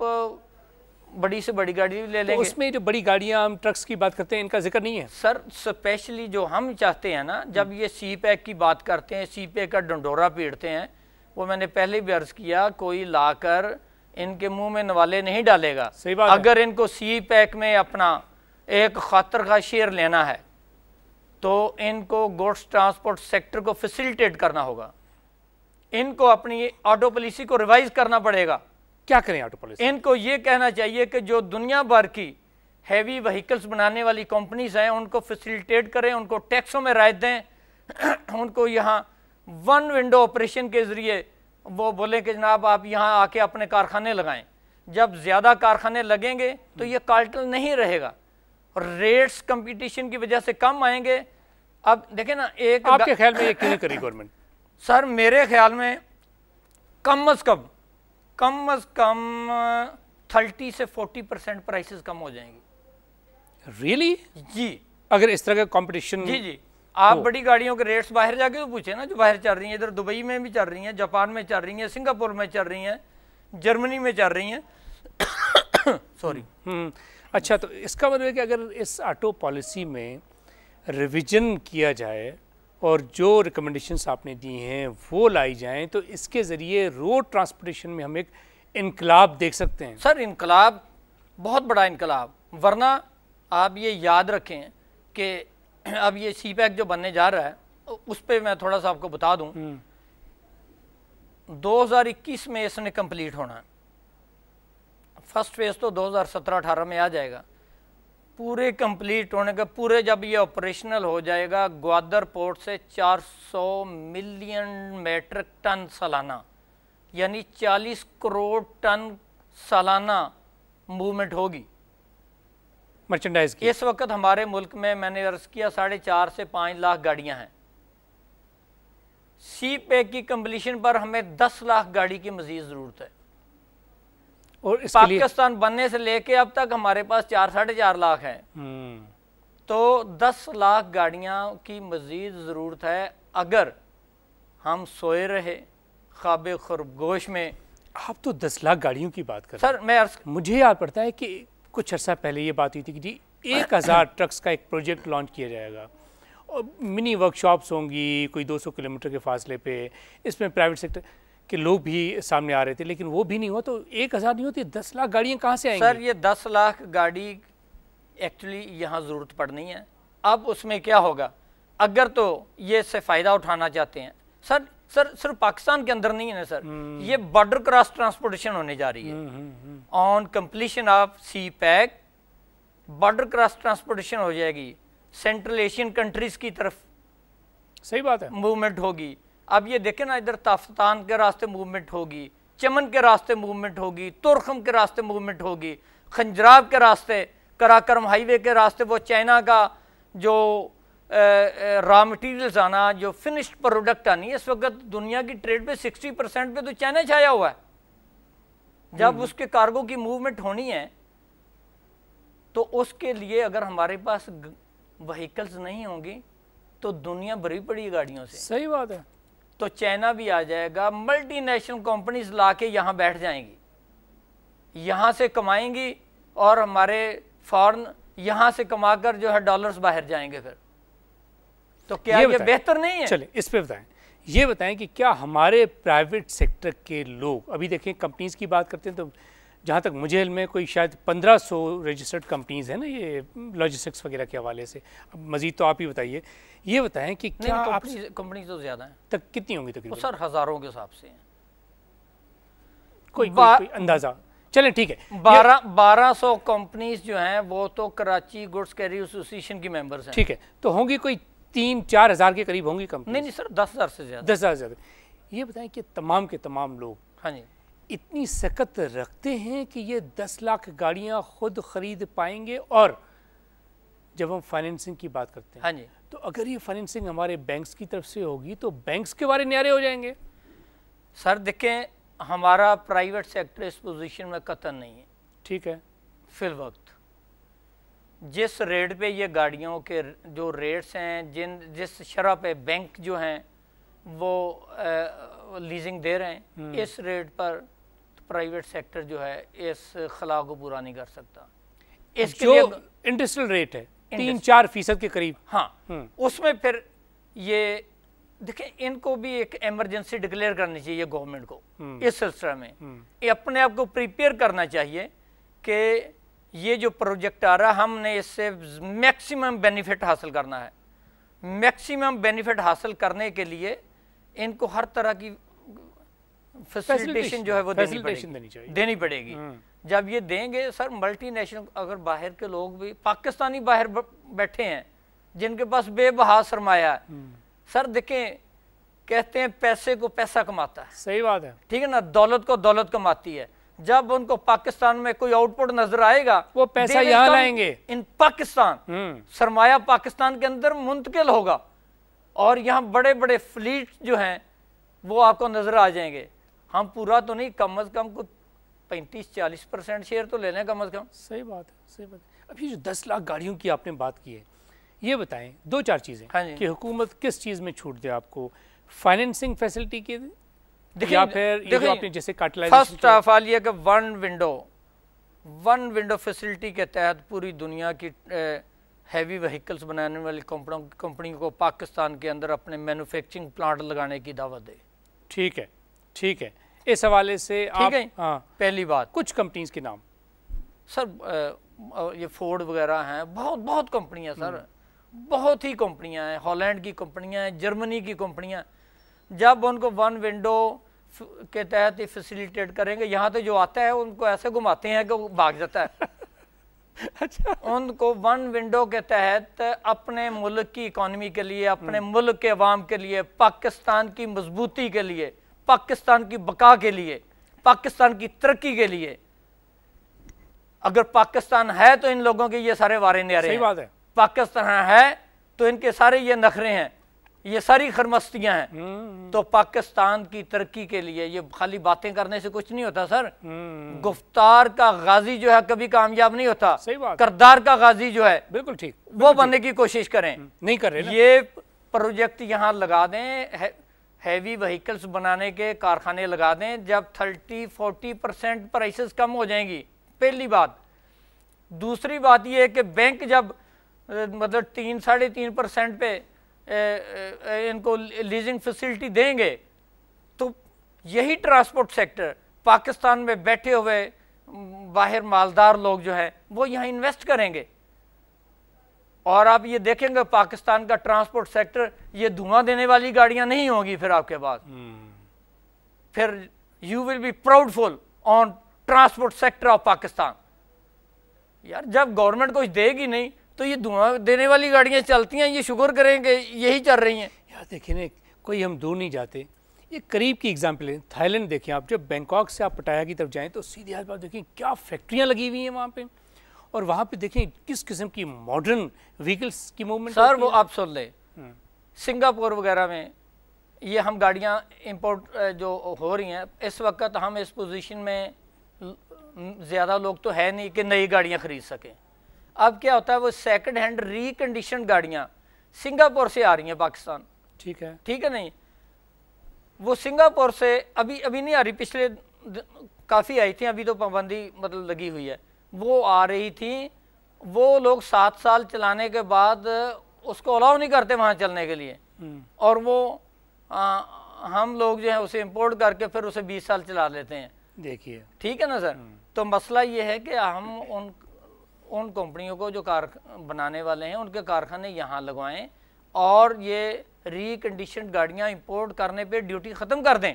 बड़ी से बड़ी गाड़ी भी ले तो लेंगे तो उसमें जो बड़ी गाड़ियाँ हम ट्रक्स की बात करते हैं इनका जिक्र नहीं है सर स्पेशली जो हम चाहते हैं ना जब ये सी पैक की बात करते हैं सी पैक का डंडोरा पीटते हैं वो मैंने पहले भी अर्ज किया कोई लाकर इनके मुंह में नवाले नहीं डालेगा सही बात अगर इनको सी पैक में अपना एक खातर का शेयर लेना है तो इनको गुड्स ट्रांसपोर्ट सेक्टर को फैसिलिटेट करना होगा इनको अपनी ऑटो पॉलिसी को रिवाइज करना पड़ेगा क्या करें ऑटो पॉलिसी इनको ये कहना चाहिए कि जो दुनिया भर की हैवी व्हीकल्स बनाने वाली कंपनीज हैं उनको फैसिलिटेट करें उनको टैक्सों में राय दें उनको यहाँ वन विंडो ऑपरेशन के ज़रिए वो बोले कि जनाब आप यहाँ आके अपने कारखाने लगाएं जब ज़्यादा कारखाने लगेंगे तो ये कार्टल नहीं रहेगा और रेट्स कंपटीशन की वजह से कम आएंगे अब देखें ना एक आपके ख्याल में ये क्यों करी गवर्नमेंट सर मेरे ख्याल में कम अज़ कम कम अज कम थर्टी से फोर्टी परसेंट प्राइसेस कम हो जाएंगी रियली really? जी अगर इस तरह का कंपटीशन जी जी आप बड़ी गाड़ियों के रेट्स बाहर जाके तो पूछे ना जो बाहर चल रही हैं इधर दुबई में भी चल रही हैं जापान में चल रही हैं सिंगापुर में चल रही हैं जर्मनी में चल रही हैं सॉरी हम्म, हम्म। अच्छा तो इसका मतलब है कि अगर इस ऑटो पॉलिसी में रिविजन किया जाए और जो रिकमेंडेशंस आपने दी हैं वो लाई जाएं तो इसके ज़रिए रोड ट्रांसपोर्टेशन में हम एक इनकलाब देख सकते हैं सर इनकलाब बहुत बड़ा इनकलाब वरना आप ये याद रखें कि अब ये सी पैक जो बनने जा रहा है उस पर मैं थोड़ा सा आपको बता दूं 2021 हम्म। में इसने कंप्लीट होना है फर्स्ट फेज़ तो 2017-18 में आ जाएगा पूरे कंप्लीट होने का पूरे जब ये ऑपरेशनल हो जाएगा ग्वादर पोर्ट से 400 मिलियन मेट्रिक टन सालाना यानी 40 करोड़ टन सालाना मूवमेंट होगी मर्चेंडाइज की इस वक्त हमारे मुल्क में मैंने अर्ज़ किया साढ़े चार से पाँच लाख गाड़ियां हैं सी पे की कम्पलीशन पर हमें दस लाख गाड़ी की मज़ीद ज़रूरत है और पाकिस्तान बनने से लेके अब तक हमारे पास चार साढ़े चार लाख है हम्म। तो दस लाख गाड़ियाँ की मज़ीद ज़रूरत है अगर हम सोए रहे खाब खरगोश में आप तो दस लाख गाड़ियों की बात कर सर मैं अर्स... मुझे याद पड़ता है कि कुछ अर्सा पहले ये बात हुई थी कि जी एक हज़ार ट्रक्स का एक प्रोजेक्ट लॉन्च किया जाएगा और मिनी वर्कशॉप्स होंगी कोई 200 किलोमीटर के फासले पे इसमें प्राइवेट सेक्टर के लोग भी सामने आ रहे थे लेकिन वो भी नहीं हुआ तो एक हज़ार नहीं होती दस लाख गाड़ियाँ कहाँ से आएंगी सर ये दस लाख गाड़ी एक्चुअली यहाँ ज़रूरत पड़नी है अब उसमें क्या होगा अगर तो ये इससे फ़ायदा उठाना चाहते हैं सर सर सिर्फ पाकिस्तान के अंदर नहीं है ना सर हम्म। ये बॉर्डर क्रॉस ट्रांसपोर्टेशन होने जा रही है on completion of CPEC border cross transportation हो जाएगी सेंट्रल एशियन कंट्रीज़ की तरफ सही बात है मूवमेंट होगी अब ये देखें ना इधर ताफ्तान के रास्ते मूवमेंट होगी चमन के रास्ते मूवमेंट होगी तुरखम के रास्ते मूवमेंट होगी खंजराब के रास्ते कराकरम हाईवे के रास्ते वो चाइना का जो रॉ मटेरियल्स आना जो फिनिश्ड प्रोडक्ट आनी इस वक्त दुनिया की ट्रेड पे 60 परसेंट पे तो चाइना छाया हुआ है जब हम्म। उसके कार्गो की मूवमेंट होनी है तो उसके लिए अगर हमारे पास वहीकल्स नहीं होंगी तो दुनिया भरी पड़ी गाड़ियों से सही बात है तो चाइना भी आ जाएगा मल्टीनेशनल कंपनीज ला के यहाँ बैठ जाएंगी यहाँ से कमाएंगी और हमारे फॉरन यहाँ से कमाकर जो है डॉलर्स बाहर जाएंगे फिर तो क्या ये, ये बेहतर नहीं है चलिए इस पे बताएं ये बताएं कि क्या हमारे प्राइवेट सेक्टर के लोग अभी देखें कंपनीज की बात करते हैं तो जहाँ तक मुझे में कोई शायद 1500 रजिस्टर्ड कंपनीज हैं ना ये लॉजिस्टिक्स वगैरह के हवाले से अब मजीद तो आप ही बताइए ये बताएं कि क्या आप कंपनी तो ज़्यादा हैं तक कितनी होंगी तकरीबन सर हज़ारों के हिसाब से कोई, कोई, कोई अंदाज़ा चलें ठीक है बारह बारह सौ कंपनीज जो हैं वो तो कराची गुड्स कैरी एसोसिएशन की मेम्बर्स हैं ठीक है तो होंगी कोई तीन चार हज़ार के करीब होंगी कंपनी नहीं नहीं सर दस हज़ार से ज़्यादा दस हज़ार से ज़्यादा ये बताएँ कि तमाम के तमाम लोग हाँ जी इतनी सकत रखते हैं कि ये दस लाख गाड़ियाँ खुद खरीद पाएंगे और जब हम फाइनेंसिंग की बात करते हैं हाँ जी तो अगर ये फाइनेंसिंग हमारे बैंक्स की तरफ से होगी तो बैंक्स के बारे न्यारे हो जाएंगे सर देखें हमारा प्राइवेट सेक्टर इस पोजीशन में कतन नहीं है ठीक है फिल वक्त जिस रेट पे ये गाड़ियों के जो रेट्स हैं जिन जिस शरह पे बैंक जो हैं वो आ, लीजिंग दे रहे हैं हम्म। इस रेट पर प्राइवेट सेक्टर जो है इस खला को पूरा नहीं कर सकता इसके जो इंडस्ट्रियल रेट है तीन चार फीसद के करीब हाँ हम्म। उसमें फिर ये देखिए इनको भी एक इमरजेंसी डिक्लेयर करनी चाहिए गवर्नमेंट को हम्म। इस सिलसिले में हम्म। ये अपने आप को प्रिपेयर करना चाहिए कि ये जो प्रोजेक्ट आ रहा हमने इससे मैक्सिमम बेनिफिट हासिल करना है मैक्सिमम बेनिफिट हासिल करने के लिए इनको हर तरह की फैसिलिटेशन जो है वो देनी पड़ेगी देनी, पड़ेगी हाँ। जब ये देंगे सर मल्टीनेशनल अगर बाहर के लोग भी पाकिस्तानी बाहर बैठे हैं जिनके पास बेबहा सरमाया है हम्म। सर देखें कहते हैं पैसे को पैसा कमाता है सही बात है ठीक है ना दौलत को दौलत कमाती है जब उनको पाकिस्तान में कोई आउटपुट नजर आएगा वो पैसा यहाँ लाएंगे इन पाकिस्तान हम्म। सरमाया पाकिस्तान के अंदर मुंतकिल होगा और यहाँ बड़े बड़े फ्लीट जो हैं वो आपको नजर आ जाएंगे हम पूरा तो नहीं कम अज़ कम कुछ पैंतीस चालीस परसेंट शेयर तो ले लें कम अज़ कम सही बात है सही बात है अभी जो दस लाख गाड़ियों की आपने बात की है ये बताएं दो चार चीज़ें हाँ कि हुकूमत किस चीज़ में छूट दे आपको फाइनेंसिंग फैसिलिटी की या फिर ये आपने जैसे फर्स्ट ऑफ ऑल ये one window one window facility के तहत पूरी दुनिया की हैवी व्हीकल्स बनाने वाली कंपनियों को पाकिस्तान के अंदर अपने मैनुफेक्चरिंग प्लांट लगाने की दावत दे ठीक है ठीक है इस हवाले से आप हाँ पहली बात कुछ कंपनीज के नाम सर ये फोर्ड वगैरह हैं बहुत बहुत कंपनियां सर हम्म। बहुत ही कंपनियां हैं हॉलैंड की कंपनियां हैं जर्मनी की कंपनियां जब उनको वन विंडो के तहत ही फैसिलिटेट करेंगे यहाँ तो जो आता है उनको ऐसे घुमाते हैं कि वो भाग जाता है अच्छा उनको वन विंडो के तहत अपने मुल्क की इकॉनमी के लिए अपने हम्म। मुल्क के अवाम के लिए पाकिस्तान की मजबूती के लिए पाकिस्तान की बका के लिए पाकिस्तान की तरक्की के लिए अगर पाकिस्तान है तो इन लोगों के ये सारे वारे न्यारे सही बात है पाकिस्तान है तो इनके सारे ये नखरे हैं ये सारी खरमस्तियां हैं हम्म, हम्म। तो पाकिस्तान की तरक्की के लिए ये खाली बातें करने से कुछ नहीं होता सर हम्म, गुफ्तार का गाजी जो है कभी कामयाब नहीं होता सही बात करदार का गाजी जो है बिल्कुल ठीक वो बनने की कोशिश करें नहीं कर रहे ये प्रोजेक्ट यहाँ लगा दें हैवी व्हीकल्स बनाने के कारखाने लगा दें जब 30-40 परसेंट प्राइसेस कम हो जाएंगी पहली बात दूसरी बात यह है कि बैंक जब मतलब तीन साढ़े तीन परसेंट पे इनको लीजिंग फैसिलिटी देंगे तो यही ट्रांसपोर्ट सेक्टर पाकिस्तान में बैठे हुए बाहर मालदार लोग जो हैं वो यहाँ इन्वेस्ट करेंगे और आप ये देखेंगे पाकिस्तान का ट्रांसपोर्ट सेक्टर ये धुआं देने वाली गाड़ियां नहीं होंगी फिर आपके पास फिर you will be proudful on transport sector of Pakistan यार जब गवर्नमेंट कुछ देगी नहीं तो ये धुआं देने वाली गाड़ियाँ चलती हैं ये शुक्र करेंगे यही चल रही हैं यार देखिए कोई हम दूर नहीं जाते ये करीब की एग्जाम्पल है थाईलैंड देखें आप जब बैंकॉक से आप पटाया की तरफ जाएँ तो सीधे हाथ पास देखिए क्या फैक्ट्रियाँ लगी हुई हैं वहाँ पर और वहाँ पे देखें किस किस्म की मॉडर्न व्हीकल्स की मूवमेंट सर वो आप सुन लें हम्म। सिंगापुर वगैरह में ये हम गाड़ियाँ इम्पोर्ट जो हो रही हैं इस वक्त हम इस पोजीशन में ज़्यादा लोग तो है नहीं कि नई गाड़ियाँ ख़रीद सकें अब क्या होता है वो सेकंड हैंड रिकंडीशन गाड़ियाँ सिंगापुर से आ रही हैं पाकिस्तान ठीक है ठीक है नहीं वो सिंगापुर से अभी अभी नहीं आ रही पिछले काफ़ी आई थी अभी तो पाबंदी मतलब लगी हुई है वो आ रही थी वो लोग सात साल चलाने के बाद उसको अलाउ नहीं करते वहाँ चलने के लिए हम्म। और वो आ, हम लोग जो है उसे इम्पोर्ट करके फिर उसे बीस साल चला लेते हैं देखिए ठीक है ना सर हम्म। तो मसला ये है कि हम उन उन कंपनियों को जो कार बनाने वाले हैं उनके कारखाने यहाँ लगवाएं और ये रिकंडीशन गाड़ियाँ इंपोर्ट करने पे ड्यूटी ख़त्म कर दें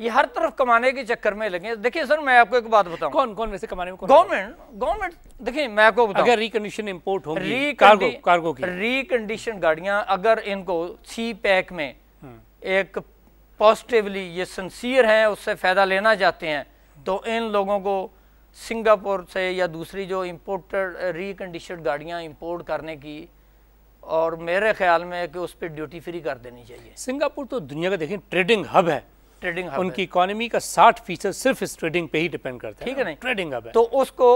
ये हर तरफ कमाने के चक्कर में लगे देखिए सर मैं आपको एक बात बताऊं कौन कौन वैसे कमाने में गवर्नमेंट गवर्नमेंट देखिए मैं आपको बताऊं अगर रिकंडीशन इंपोर्ट होंगी री कार्गो कार्गो की रिकंडीशन गाड़ियां अगर इनको सी पैक में हाँ। एक पॉजिटिवली ये सिंसियर हैं उससे फ़ायदा लेना चाहते हैं तो इन लोगों को सिंगापुर से या दूसरी जो इम्पोर्टेड रिकंडीशन गाड़ियाँ इम्पोर्ट करने की और मेरे ख्याल में कि उस पर ड्यूटी फ्री कर देनी चाहिए सिंगापुर तो दुनिया का देखें ट्रेडिंग हब है ट्रेडिंग हाँ उनकी इकोनॉमी का 60 फीसद सिर्फ इस ट्रेडिंग पे ही डिपेंड करता है ठीक है नहीं ट्रेडिंग हाँ तो उसको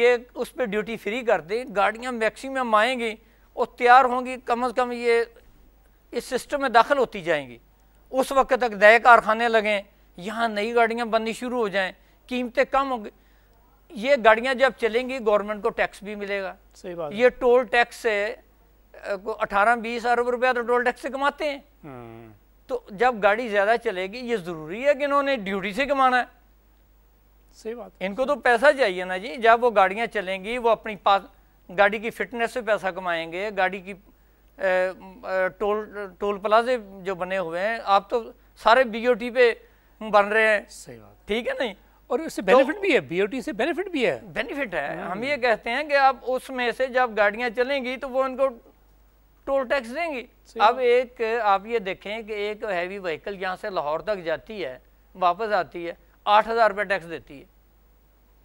ये उस पर ड्यूटी फ्री कर दें गाड़ियाँ मैक्सिमम आएंगी और तैयार होंगी कम अज़ कम ये इस सिस्टम में दाखिल होती जाएंगी उस वक्त तक नए कारखाने लगें यहाँ नई गाड़ियाँ बननी शुरू हो जाएँ कीमतें कम होंगी ये गाड़ियाँ जब चलेंगी गवर्नमेंट को टैक्स भी मिलेगा सही बात ये टोल टैक्स से अठारह बीस अरब रुपया तो टोल टैक्स से कमाते हैं हम्म। तो जब गाड़ी ज़्यादा चलेगी ये ज़रूरी है कि इन्होंने ड्यूटी से कमाना है सही बात इनको तो पैसा चाहिए ना जी जब वो गाड़ियाँ चलेंगी वो अपनी पास गाड़ी की फिटनेस से पैसा कमाएंगे गाड़ी की टोल टोल प्लाजे जो बने हुए हैं आप तो सारे बी पे बन रहे हैं सही बात ठीक है नहीं और इससे बेनिफिट तो, भी है बी से बेनिफिट भी है बेनिफिट है हम हम्म। ये कहते हैं कि आप उसमें से जब गाड़ियाँ चलेंगी तो वो इनको टोल टैक्स देंगी अब एक आप ये देखें कि एक हैवी व्हीकल यहाँ से लाहौर तक जाती है वापस आती है आठ हज़ार रुपये टैक्स देती है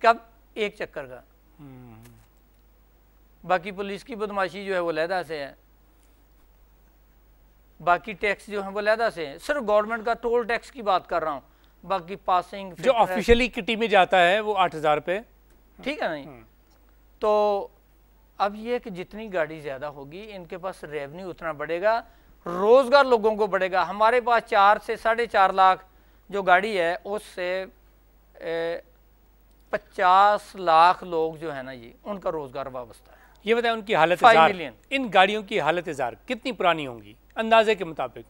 कब एक चक्कर का हम्म। बाकी पुलिस की बदमाशी जो है वो लहदा से है बाकी टैक्स जो है वो लहदा से है सिर्फ गवर्नमेंट का टोल टैक्स की बात कर रहा हूँ बाकी पासिंग जो ऑफिशियली किटी में जाता है वो आठ हज़ार रुपये ठीक है नहीं हम्म। तो अब ये कि जितनी गाड़ी ज़्यादा होगी इनके पास रेवेन्यू उतना बढ़ेगा रोज़गार लोगों को बढ़ेगा हमारे पास चार से साढ़े चार लाख जो गाड़ी है उससे पचास लाख लोग जो है ना ये उनका रोज़गार वाबस्ता है ये बताएं उनकी हालत मिलियन इन गाड़ियों की हालत इजार कितनी पुरानी होंगी अंदाजे के मुताबिक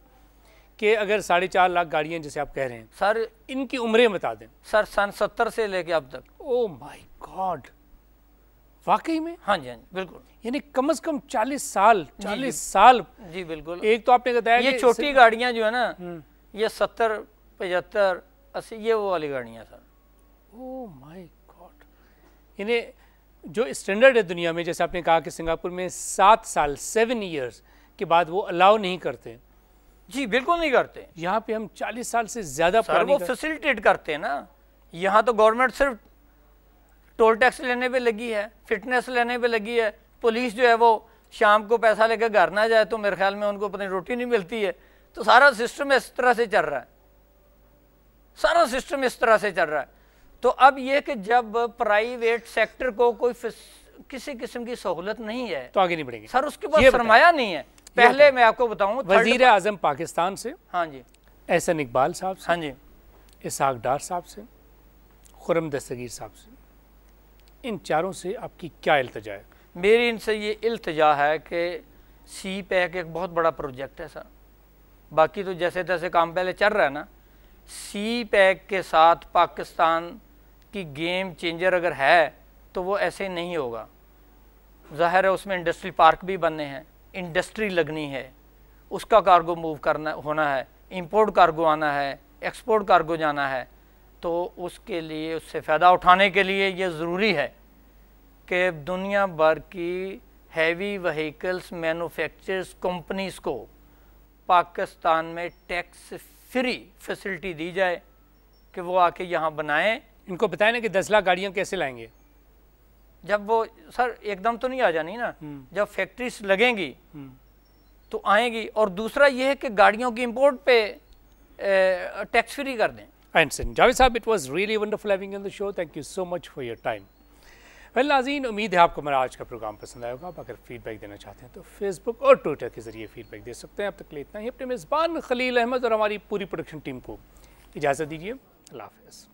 कि अगर साढ़े चार लाख गाड़ियाँ जैसे आप कह रहे हैं सर इनकी उम्रें बता दें सर सन सत्तर से लेके अब तक ओ माई गॉड वाकई में हाँ जी हाँ जी बिल्कुल यानी कम से कम 40 साल 40 साल जी बिल्कुल एक तो आपने बताया ये छोटी गाड़ियाँ जो है ना हम्म। ये सत्तर पचहत्तर अस्सी ये वो वाली गाड़ियाँ सर ओ माय गॉड इन्हें जो स्टैंडर्ड है दुनिया में जैसे आपने कहा कि सिंगापुर में सात साल सेवन ईयर्स के बाद वो अलाउ नहीं करते जी बिल्कुल नहीं करते यहाँ पे हम चालीस साल से ज़्यादा वो फैसिलिटेट करते हैं ना यहाँ तो गवर्नमेंट सिर्फ टोल टैक्स लेने पे लगी है फिटनेस लेने पे लगी है पुलिस जो है वो शाम को पैसा लेकर घर ना जाए तो मेरे ख्याल में उनको अपनी रोटी नहीं मिलती है तो सारा सिस्टम इस तरह से चल रहा है सारा सिस्टम इस तरह से चल रहा है तो अब यह कि जब प्राइवेट सेक्टर को कोई किसी किस्म की सहूलत नहीं है तो आगे नहीं बढ़ेंगे सर उसके पास सरमाया नहीं है पहले मैं आपको बताऊँ वजीर आजम पाकिस्तान से हाँ जी एहसन इकबाल साहब हाँ जी इसाक डार साहब से खुरम दस्तगीर साहब से इन चारों से आपकी क्या अल्तजा है मेरी इनसे ये अल्तजा है कि सी पैक e एक बहुत बड़ा प्रोजेक्ट है सर बाकी तो जैसे तैसे काम पहले चल रहा है ना सी पैक e के साथ पाकिस्तान की गेम चेंजर अगर है तो वो ऐसे नहीं होगा ज़ाहिर है उसमें इंडस्ट्री पार्क भी बनने हैं इंडस्ट्री लगनी है उसका कार्गो मूव करना होना है इंपोर्ट कार्गो आना है एक्सपोर्ट कार्गो जाना है तो उसके लिए उससे फ़ायदा उठाने के लिए ये ज़रूरी है कि दुनिया भर की हैवी वहीकल्स मैनुफैक्चर्स कंपनीज़ को पाकिस्तान में टैक्स फ्री फैसिलिटी दी जाए कि वो आके यहाँ बनाएं इनको बताएं ना कि दस लाख गाड़ियाँ कैसे लाएंगे जब वो सर एकदम तो नहीं आ जानी ना हम्म। जब फैक्ट्रीज लगेंगी हम्म। तो आएंगी और दूसरा ये है कि गाड़ियों की इंपोर्ट पे टैक्स फ्री कर दें and Singh Javed sahab it was really wonderful having on the show thank you so much for your time well नाजीन उम्मीद है आपको मेरा आज का प्रोग्राम पसंद आया होगा आप अगर फीडबैक देना चाहते हैं तो फेसबुक और ट्विटर के जरिए फीडबैक दे सकते हैं अब तक ले इतना ही अपने मेज़बान खलील अहमद और हमारी पूरी प्रोडक्शन टीम को इजाज़त दीजिए अल्लाह हाफिज़